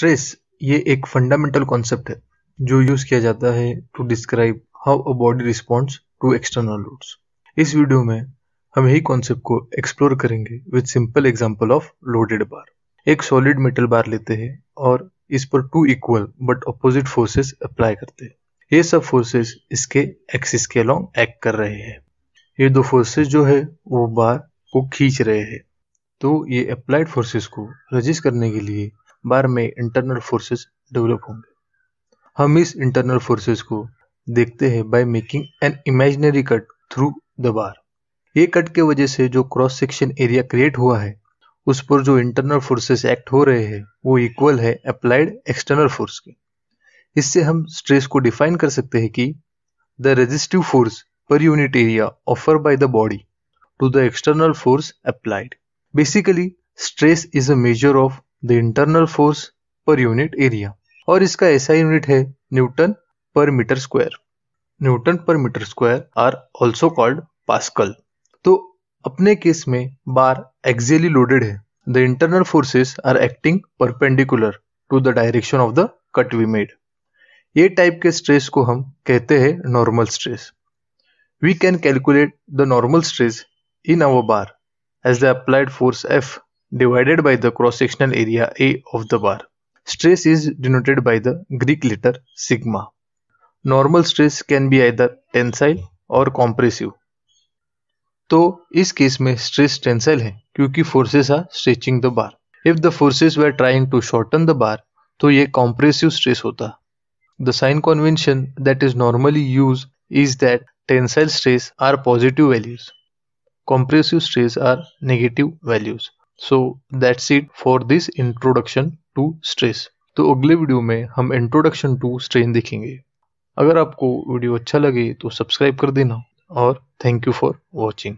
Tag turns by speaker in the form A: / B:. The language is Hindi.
A: स्ट्रेस ये एक फंडामेंटल कॉन्सेप्ट है जो यूज किया जाता है to describe how a body responds to external loads इस वीडियो में हम यही कॉन्सेप्ट को एक्सप्लोर करेंगे with simple example of loaded bar एक सॉलिड मेटल बार लेते हैं और इस पर two equal but opposite forces apply करते हैं ये सब फोर्सेस इसके एक्सिस के अलॉन्ग एक्ट कर रहे हैं ये दो फोर्सेस जो है वो बार को खींच रहे हैं तो ये अप्लाइड फोर्सेस को रजिस्ट करने के लिए बार में इंटरनल फोर्सेस डेवलप होंगे हम इस इंटरनल फोर्सेस को देखते हैं by making an imaginary cut through the bar ये कट के वजह से जो क्रॉस सेक्शन एरिया क्रिएट हुआ है उस पर जो इंटरनल फोर्सेस एक्ट हो रहे हैं वो इक्वल है अप्लाइड एक्सटर्नल फोर्स के इससे हम स्ट्रेस को डिफाइन कर सकते हैं कि the resistive force per unit area offer by the body to the external force applied basically stress is a measure of the internal force per unit area और इसका ऐसा यूनिट है newton per metre square newton per metre square are also called pascal तो अपने केस में बार एक्सियली लोडेड है the internal forces are acting perpendicular to the direction of the cut we made ये टाइप के स्ट्रेस को हम कहते हैं normal stress we can calculate the normal stress in our bar as the applied force F divided by the cross-sectional area A of the bar. Stress is denoted by the Greek letter sigma. Normal stress can be either tensile or compressive. तो इस केस में स्ट्रेस टेंसाइल है क्योंकि forces are stretching the bar if the forces were trying to shorten the bar तो ये कॉम्प्रेसिव स्ट्रेस होता the sign convention that is normally use is that tensile stress are positive values compressive stress are negative values so that's it for this introduction to stress तो अगले वीडियो में हम इंट्रोडक्शन टू स्ट्रेन देखेंगे अगर आपको वीडियो अच्छा लगे तो सब्सक्राइब कर देना और थैंक यू फॉर वॉचिंग